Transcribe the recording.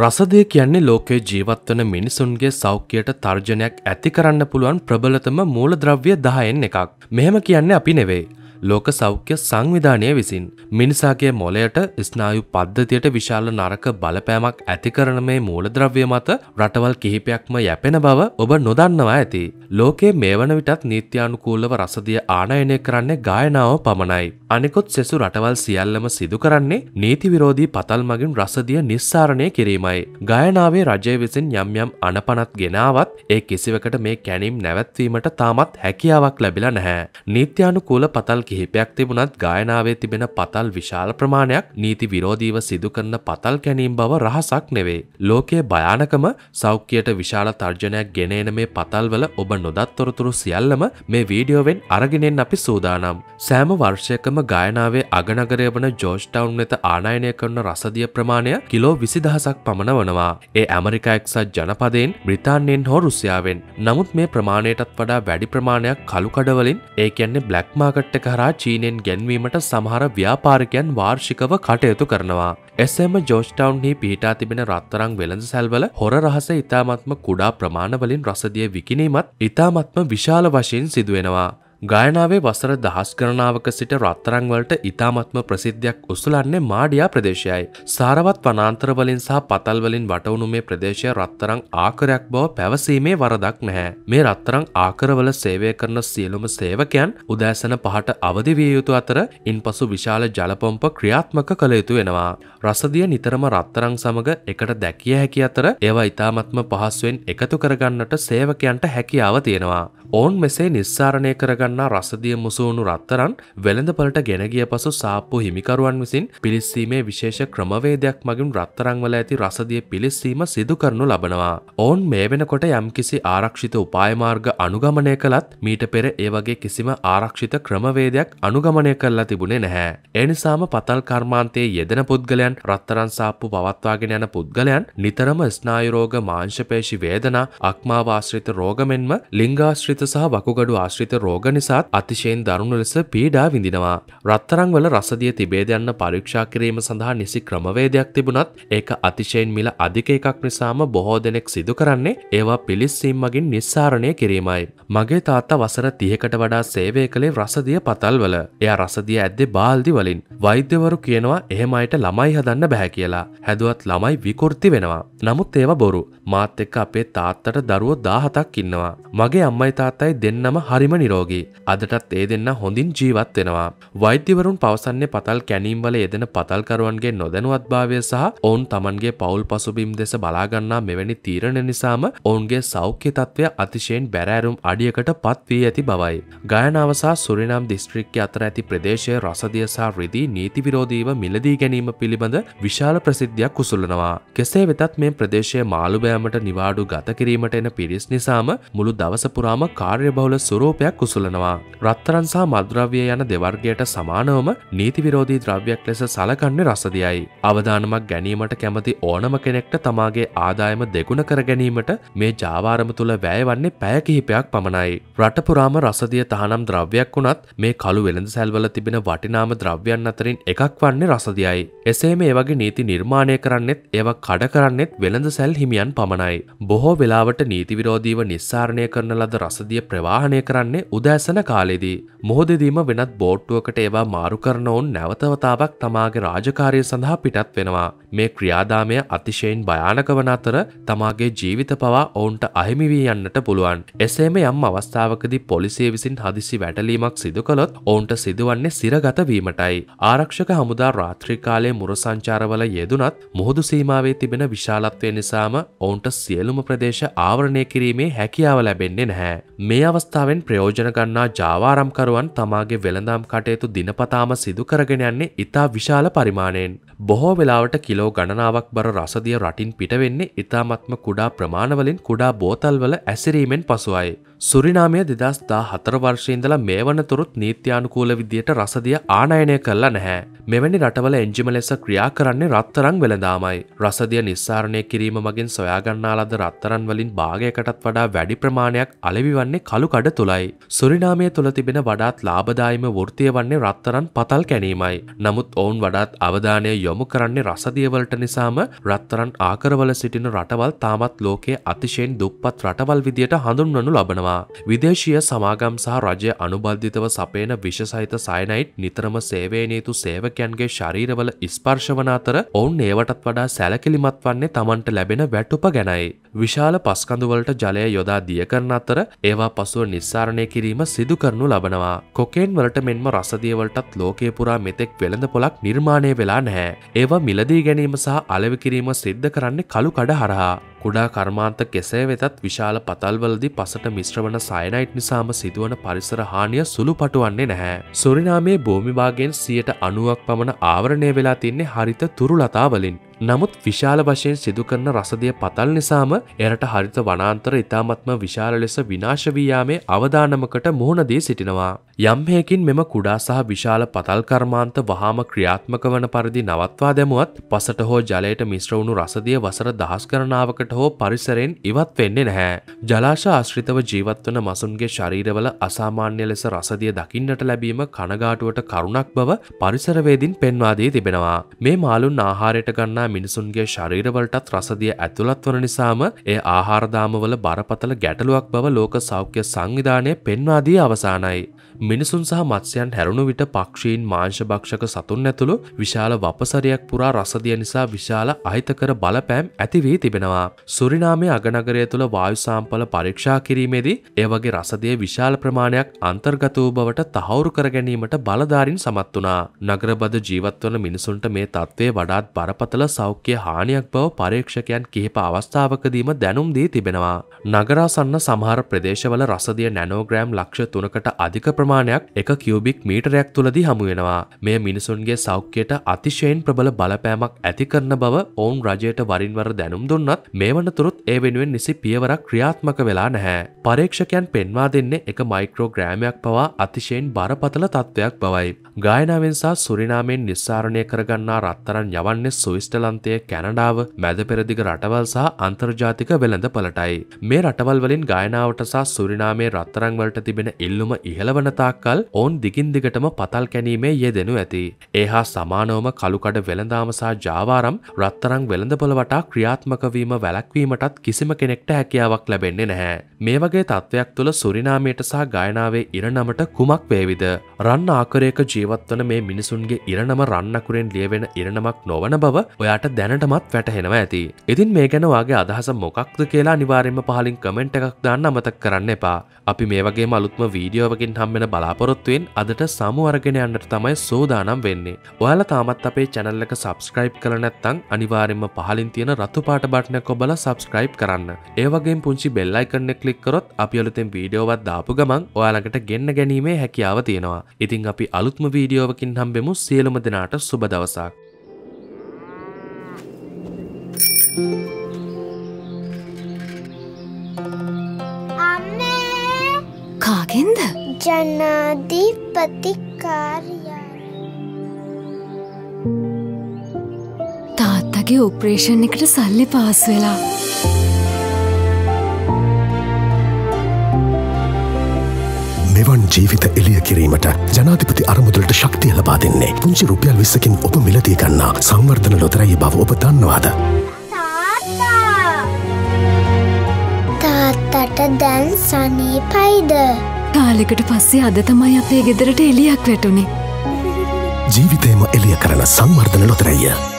රසදය කියන්නේ ලෝකයේ ජීවත්වන මිනිසුන්ගේ සෞඛ්‍යයට තර්ජනයක් ඇති කරන්න පුළුවන් ප්‍රබලතම මූලද්‍රව්‍ය දහයෙන් එකක්. මෙහෙම කියන්නේ අපි නෙවෙයි. ලෝක සෞඛ්‍ය සංවිධානය විසින්. මිනිසාගේ මොලයට ස්නායු පද්ධතියට විශාල නරක බලපෑමක් ඇති කරන මේ මූලද්‍රව්‍ය මත රටවල් කිහිපයක්ම යැපෙන බව ඔබ නොදන්නවා ඇති. ලෝකේ මේ වන විටත් නීත්‍යානුකූලව රසදිය ආනයනය කරන්නේ ගායනාව පමණයි. අනිකුත් සෙසු රටවල් සියල්ලම සිදු කරන්නේ නීති විරෝධී පතල් මගින් රසදිය නිස්සාරණය කිරීමයි. ගායනාවේ රජය විසින් යම් යම් අනපනත් ගෙනාවත් ඒ කිසිවකට මේ කැනීම් නැවැත්වීමට තාමත් හැකියාවක් ලැබිලා නැහැ. නීත්‍යානුකූල පතල් කිහිපයක් තිබුණත් ගායනාවේ තිබෙන පතල් විශාල ප්‍රමාණයක් නීති විරෝධීව සිදු කරන පතල් කැනීම් බව රහසක් නෙවේ. ලෝකයේ භයානකම සෞඛ්‍යයට විශාල තර්ජනයක් ගෙනන මේ පතල්වල ඔබ නොදත්තොරතුරු සියල්ලම මේ වීඩියෝවෙන් අරගෙනෙන් අපි සූදානම්. සෑම වර්ෂයකම ගායනාවේ අගනගරය වන ජෝෂ්ටවුන් වෙත ආනයනය කරන රසදිය ප්‍රමාණය කිලෝ විසිදහසක් පමණ වනවා. ඒ ඇමරිකා එක්සත් ජනපදයෙන් බ්‍රිතාන්යෙන් හෝ රුසියාවෙන්. නමුත් මේ ප්‍රමාණයටත් වඩා වැඩි ප්‍රමාණයක් කළුකඩවලින් ඒ කියන්නේ බ්ලක් මාකට් එක හර හරහා චීනෙන් ගැන්වීමට සමහර ව්‍යාපාරිකයන් වාර්ෂිකව කටයුතු කරනවා. එසම ජෝස්ටවන්හි පිහිටා තිබෙන රත්තරං වෙළඳ සැල්වල හොර රහස ඉතාමත්ම කුඩා ප්‍රමාණවලින් රසදිය විකිනීමත් ඉතාමත්ම විශාල වශයෙන් සිදුවෙනවා. ගායනාවේ වසර දහස් ගණනාවක සිට රත්තරංවලට ඉතාමත්ම ප්‍රසිද්ධයක් උසුලන්නේ මාඩියා ප්‍රදේශයයි. සාරවත් වනාන්තරවලින් සහ පතල්වලින් වටවුණු මේ ප්‍රදේශය රත්තරං ආකරයක් බව පැවසීමේ වරදක් නැහැ. මේ රත්තරං ආකරවල සේවය කරන සියලුම සේවකයන් උදෑසන පහට අවදි විය යුතු අතර ඉන්පසු විශාල ජලපොම්ප ක්‍රියාත්මක කළ යුතු වෙනවා. රසදිය නිතරම රත්තරං සමග එකට දැකිය හැකි අතර ඒවා ඉතාමත්ම පහසුවෙන් එකතු කරගන්නට සේවකයන්ට හැකියාව තියෙනවා. ඔවුන් මෙසේ නිස්සාරණය කරගන්නා රසදිය මුසුණු රත්තරන් වෙළඳපලට ගෙනගිය පසු සාප්පු හිමිකරුවන් විසින් පිලිස්සීමේ විශේෂ ක්‍රමවේදයක් මගින් රත්තරංවල ඇති රසදිය පිලිස්සීම සිදු කරනු ලබනවා. ඔවුන් මේ වෙනකොට යම්කිසි ආරක්ෂිත උපායමාර්ග අනුගමනය කළත් මීට පෙර ඒ වගේ කිසිම ආරක්ෂිත ක්‍රමවේදයක් අනුගමනය කරලා තිබුණේ නැහැ. එනිසාම පතල් කර්මාන්තයේ යෙදෙන පුද්ගලයන් රත්තරන් සාප්පු පවත්වාගෙන යන පුද්ගලයන් නිතරම ස්නායුරෝග මාංශපේශි වේදනා අක්මාවාශ්‍රිත රෝග මෙන්ම ලිංගාශ්‍රිත ජනිත සහ වකුගඩු ආශ්‍රිත රෝග නිසාත් අතිශයෙන් දරුණු ලෙස පීඩා විඳිනවා. රත්තරංවල රසදිය තිබේද යන්න පරීක්ෂා කිරීම සඳහා නිසි ක්‍රමවේදයක් තිබුණත් ඒක අතිශයෙන් මිල අධික එකක් නිසාම බොහෝ දෙනෙක් සිදු කරන්නේ ඒවා පිලිස්සීම් මගින් නිස්සාරණය කිරීමයි. මගේ තාත්තා වසර තියකට වඩා සේවය කළේ රසදිය පතල්වල. එයා රසදිය ඇද්දේ බාල්දි වලින්. වෛද්‍යවරු කියනවා එහෙම අයට ළමයි හදන්න බෑ කියලා. හැදුවත් ළමයි විකෘති වෙනවා. නමුත් ඒවා බොරු. මාත් එක්ක අපේ තාත්තට දරුවෝ 17ක් ඉන්නවා. මගේ අම්මයි තාත්තා කරගත් අයි දෙන්නම හරිම නිරෝගී. අදටත් ඒ දෙන්න හොඳින් ජීවත් වෙනවා. වෛද්‍යවරුන් පවසන්නේ පතල් කැනීම්වල යෙදෙන පතල්කරුවන්ගේ නොදැනුවත්භාවය සහ ඔවුන් තමන්ගේ පවුල් පසුබිම් දෙස බලාගන්නා මෙවැනි තීරණ නිසාම ඔවුන්ගේ සෞඛ්‍ය තත්ත්වය අතිශයෙන් බැරෑරුම් අඩියකට පත්වී ඇති බවයි. ගයනාවසා සුරිනම් දිස්ත්‍රික්්‍ය අතර ඇති ප්‍රදේශය රසදිය සහ රිදී නීති විරෝධීව මිලදී ගැනීම පිළිබඳ විශාල ප්‍රසිද්ධයක් කුසලනවා. කෙසේ වෙතත් මේ ප්‍රදේශය මාළුබෑමට නිවාඩු ගත කිරීමට එන පිරිස් නිසාම මුළු දවසපුරාම කාර්ය බහුල සුරෝපයක් කුසලනවා. රත්තරන් සහ මද්‍රව්‍ය යන දෙවර්ගයට සමානවම නීති විරෝධී ද්‍රව්‍යයක් ලෙස සලකන්නේ රසදියයි. අවධානමක් ගැනීමට කැමති ඕනම කෙනෙක්ට තමාගේ ආදායම දෙගුණ කර ගැනීමට මේ ජාවාරම තුළ වැයවන්නේ පැය කිහිපයක් පමණයි. රටපුරාම රසදිය තහනම් ද්‍රව්‍යයක් වුණත් මේ කළු වෙළඳ සැල්වල තිබෙන වටිනාම ද්‍රව්‍යන් අතරින් එකක් වන්නේ රසදියයි. එසේම ඒ වගේ නීති නිර්මාණය කරන්නෙත් ඒව කඩ කරන්නෙත් වෙළඳ සැල් හිමියන් පමණයි. බොහෝ වෙලාවට නීති විරෝධීව නිස්සාරණය කරන ලද රස සදිය ප්‍රවාහනය කරන්නේ උදෑසන කාලෙදී. මොහොදදීම වෙනත් බෝට්ටුවකට ඒවා මාරු කරනවුන් නැවතවතාවක් තමාගේ රාජකාරය සඳහා පිටත් වෙනවා. මේ ක්‍රියාදාමය අතිශයෙන් භයානක වන අතර තමාගේ ජීවිත පවා ඔවුන්ට අහිමිවී යන්නට පුළුවන්. එසේම යම් අවස්ථාවකදී පොලිසිය විසින් හදිසි වැටලීමක් සිදු කළොත් ඔවුන්ට සිදුවන්නේ සිරගතවීමටයි. ආරක්ෂක හමුදා රාත්‍රිකාලයේ මුර සංචාරවල යෙදුනත් මුහුදු සීමාවේ තිබෙන විශාලත්වය නිසාම ඔවුන්ට සියලුම ප්‍රදේශ ආවරණය කිරීමේ හැකියාව ලැබෙන්නේ නැහැ. මේ අවස්ථාවෙන් ප්‍රයෝජන ගන්නා ජාවාරම්කරුවන් තමාගේ වෙළඳම් කටයුතු දිනපතාම සිදු කරගෙන යන්නේ ඉතා විශාල පරිමාණයෙන්. බොහෝ වෙලාවට කිලෝ ගණනාවක් බර රසදිය රටින් පිටවෙන්නේ ඉතාමත්ම කුඩා ප්‍රමාණවලින් කුඩා බෝතල්වල ඇසිරීමෙන් පසුවයි. සුරිනාමය දෙදස් දා හතර වර්ෂයඉඳලා මේ වනතුරුත් නීත්‍යානුකූල විදියට රසදිය ආනයනය කල්ලා නැහැ. මෙවැනි රටවල එන්ජිම ලෙස ක්‍රියා කරන්නේ රත්තරං වෙළදාමයි. රසදිය නිස්සාරණය කිරීම මගින් සොයාගන්නාලද රත්තරන් වලින් භාගයකටත් වඩා වැඩි ප්‍රමාණයක් අලෙවිවන්නේ කළුකඩ තුළයි. සුරිනාමය තුළ තිබෙන වඩාත් ලාබදායිම වෘතිය වන්නේ රත්තරන් පතල් කැනීමයි. නමුත් ඔවුන් වඩාත් අවධානය යොමු කරන්නේ රසදියවලට නිසාම රත්තරන් ආකරවල සිටින රටවල් තාමත් ලෝකයේ අතිශයෙන් දුප්පත් රටවල් විදියට හඳුන්වනු ලබනවා. තියෙනවා. විදේශීය සමාගම් සහ රජය අනුබද්ධිතව සපේන විශසහිත සයනයිට් නිතරම සේවේනේතු සේවකයන්ගේ ශරීරවල ස්පර්ශ වන අතර ඔවුන් ඒවටත් වඩා සැලකිලිමත් වන්නේ තමන්ට ලැබෙන වැටුප ගැනයි. විශාල පස්කඳුවලට ජලය යොදා දිය කරන අතර ඒවා පසුව නිස්සාරණය කිරීම සිදු කරනු ලබනවා. කොකේන් වලට මෙන්ම රසදියවලටත් ලෝකය පුරා මෙතෙක් වෙළඳ පොලක් නිර්මාණය වෙලා නැහැ. ඒවා මිලදී ගැනීම සහ අලවකිරීම සිද්ධ කරන්නේ කළු කඩ හරහා කුඩා කර්මාන්ත කෙසේ වෙතත් විශාල පතල්වලදි පසට මිශ්‍ර වන සයනයිට් නිසාම සිදුවන පරිසර හානිය සුළු පටුවන්නේ නැහැ. සුරිනාමේ භූමිභාගෙන් සියට අනුවක් පමණ ආවරණය වෙලා තින්නේ හරිත තුරුලතාවලින්. නමුත් විශාල වශයෙන් සිදුකරන රසදිය පතල් නිසාම එරට හරිත වනාන්තර ඉතාමත්ම විශාල ලෙස විනාශවීයාමේ අවධානමකට මුහුණදී සිටිනවා. යම්හයකින් මෙම කුඩා සහ විශාල පතල් කර්මාන්ත වහාම ක්‍රියාත්මක වන පරිදි නවත්වා දැමුවත් පසට හෝ ජලයට මිශ්‍රවුණු රසදිය වසර දහස් කරනාවකට හෝ පරිසරෙන් ඉවත් වෙන්නේ නැහැ. ජලාශ ආශ්‍රිතව ජීවත්වන මසුන්ගේ ශරීරවල අසාමාන්‍ය ලෙස රසදිය දකින්නට ලැබීම කනගාටුවට කරුණක් බව පරිසරවේදින් පෙන්වාදී තිබෙනවා. මේ මාලුන් ආහාරයට ගන්නා මිනිසුන්ගේ ශරීරවලටත් රසදිය ඇතුළත් වන නිසාම ඒ ආහාරදාමවල බරපතල ගැටලුවක් බව ලෝක සෞඛ්‍ය සංවිධානය පෙන්වාදී අවසානයි. මිනිසුන් සහ මත්ස්‍යයන් හැරුණු විට පක්ෂීන් මාංශභක්ෂක සතුන් ඇතුළු විශාල වපසරයක් පුරා රසදිය නිසා විශාල අහිතකර බලපෑම් ඇතිවී තිබෙනවා. සුරිනාමය අගනගරය තුළ වායුසාම්පල පරීක්ෂා කිරීමේදී ඒවගේ රසදය විශාල ප්‍රමාණයක් අන්තර්ගතූ බවට තහවුරු කර ගැනීමට බලධාරින් සමත් වනා. නගරබද ජීවත්වන මිනිසුන්ට මේ තත්ත්වය වඩාත් බරපතල සෞඛ්‍ය හානියක් බව පරීක්ෂකයන් කිහිප අවස්ථාවකදීම දැනුම් දී තිබෙනවා. නගරාසන්න සමහර ප්‍රදේශවල රසදිය නැනෝග්‍රෑම් ලක්ෂ තුනකට අධික ප්‍රමාණයක් එක කියවබික් මීටරයක් තුළදි හමුවෙනවා මේ මිනිසුන්ගේ සෞඛ්‍යයට අතිශයෙන් ප්‍රබල බලපෑමක් ඇති කරන බව ඔවුන් රජයට වරින්වර දැනුම් දුන්නත් මේ වනතුරුත් ඒ වෙනුවෙන් නිසි පියවරක් ක්‍රියාත්මක වෙලා නැහැ පරීක්ෂකයන් පෙන්වා දෙන්නේ එක මයික්‍රෝ ග්‍රෑමයක් පවා අතිශයෙන් බරපතල තත්ත්වයක් බවයි ගායනාවෙන් සහ සුරිනාමෙන් නිස්සාරණය කරගන්නා රත්තරන් යවන්නේ සුවිස්ටලන්තය කැනඩාව මැද පෙරදිග රටවල් සහ අන්තර්ජාතික වෙළඳ පලටයි මේ රටවල් වලින් ගායනාවට සහ සුරිනාමේ රත්තරංවලට තිබෙන ඉල්ලුම ඉහළවන යනතාක්කල් ඔවුන් දිගින් දිගටම පතල් කැනීමේ යෙදෙනු ඇති. ඒහා සමානවම කළුකඩ වෙළඳාමසා ජාවාරම් රත්තරං වෙළඳපොළ වටා ක්‍රියාත්මකවීම වැලැක්වීමටත් කිසිම කෙනෙක්ට හැකියාවක් ලැබෙන්නේ නැහැ. මේ වගේ තත්ත්වයක් තුළ සුරිනාමයට සහ ගයනාවේ ඉරණමට කුමක් වේවිද. රන්න ආකරයක ජීවත්වන මේ මිනිසුන්ගේ ඉරණම රන්නකුරෙන් ලියවෙන ඉරණමක් නොවන බව ඔයාට දැනටමත් වැටහෙනවා ඇති. ඉතින් මේ ගැනවාගේ අදහස මොකක්ද කියලා නිවාරෙන්ම පහලින් කමෙන්ට් එකක් දාන්න අමතක් කරන්න එපා. අපි මේ වගේ මලුත්ම වීඩියෝවකින් හම්මෙන වෙන බලාපොරොත්තුවෙන් අදට සමුවර්ගෙනයන්නට තමයි සෝදානම් වෙන්නේ. ඔයාල තාමත් අපේ චැනල්ලක සබස්ක්‍රයිබ් කළ නැත්තං අනිවාරෙන්ම පහලින් තියෙන රතුපාට බට්න කොබල සබස්ක්‍රයිබ් කරන්න. ඒවගේ පුංචි බෙල්ලයිකන්න කලික්කරොත් අපියොලතෙන් වීඩියෝවත් දාපු ගමන් ඔයාලකට ගෙන්න්න ගැනීමේ හැකියාව තියෙනවා. ඉතිං අපි අලුත්ම වීඩියෝවකින් හම්බෙමු සියලුම දෙනාට සුබ දවසක්. කාගෙන්ද? ජනාධීපති කාර්යාලය තාත්තගේ ඔපරේෂන් එකට සල්ලි පාස් වෙලා මෙවන් ජීවිත එලිය කිරීමට ජනාධිපති අරමුදුලට ශක්තිය ලබා දෙන්නේ පුංචි රුපියල් විස්සකින් ඔප මිලදී ගන්නා සංවර්ධන ලොතරයි බව ඔබ දන්නවාද තාත්තට දැන් සනීපයිද කාලෙකට පස්සේ අද තමයි අපේ ගෙදරට එලියක් වැටුණේ. ජීවිතයම එලිය කරන සංවර්ධන ලොතරැයිය.